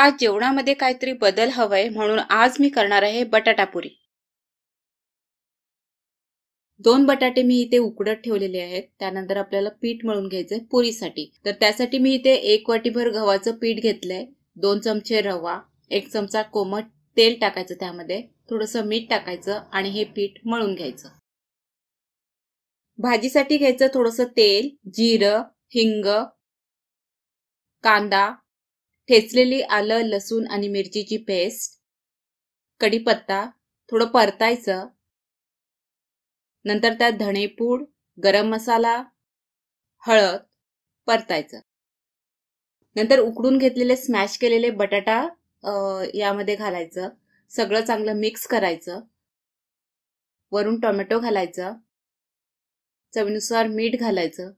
आज जेवणामध्ये काहीतरी बदल हवाय म्हणून आज मी करणार आहे बटाटा पुरी दोन बटाटे मी इथे उकडत ठेवलेले आहेत त्यानंतर आपल्याला पीठ मळून घ्यायचंय पुरीसाठी तर त्यासाठी मी इथे एक वाटीभर गव्हाचं पीठ घेतलंय दोन चमचे रवा एक चमचा कोमट तेल टाकायचं त्यामध्ये थोडस मीठ टाकायचं आणि हे पीठ मळून घ्यायचं भाजीसाठी घ्यायचं थोडस तेल जिरं हिंग कांदा ठेचलेली आलं लसूण आणि मिरचीची पेस्ट कढीपत्ता थोडं परतायचं नंतर त्यात धणेपूड गरम मसाला हळद परतायचं नंतर उकडून घेतलेले स्मॅश केलेले बटाटा यामध्ये घालायचं सगळं चांगलं मिक्स करायचं वरून टोमॅटो घालायचं चवीनुसार मीठ घालायचं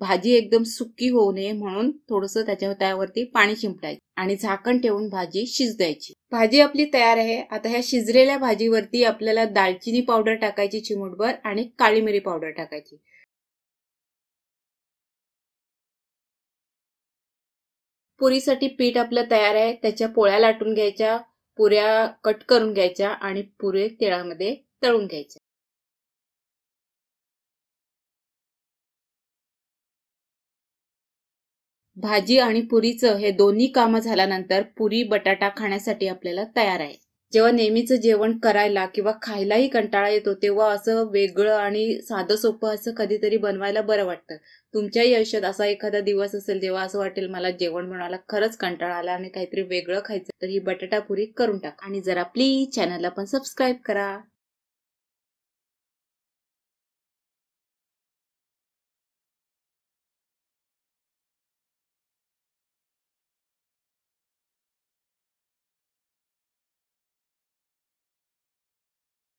भाजी एकदम सुकी होऊ नये म्हणून थोडस त्याच्या त्यावरती पाणी शिंपडायचं आणि झाकण ठेवून भाजी शिजवायची भाजी आपली तयार आहे आता ह्या शिजलेल्या भाजीवरती आपल्याला दालचिनी पावडर टाकायची चिमूटभर आणि काळी मिरी पावडर टाकायची पुरीसाठी पीठ आपलं तयार आहे त्याच्या पोळ्या लाटून घ्यायच्या पुऱ्या कट करून घ्यायच्या आणि पुरे तेळामध्ये तळून घ्यायच्या भाजी आणि पुरीचं हे दोन्ही कामं झाल्यानंतर पुरी बटाटा खाण्यासाठी आपल्याला तयार आहे जेव्हा नेहमीचं जेवण करायला किंवा खायलाही कंटाळा येतो तेव्हा असं वेगळं आणि साधं सोपं असं कधीतरी बनवायला बरं वाटतं तुमच्याही आयुष्यात असा एखादा दिवस असेल जेव्हा असं वाटेल मला जेवण बनवायला खरंच कंटाळा आला आणि काहीतरी वेगळं खायचं तर ही बटाटा पुरी करून टाका आणि जरा प्लीज चॅनलला पण सबस्क्राईब करा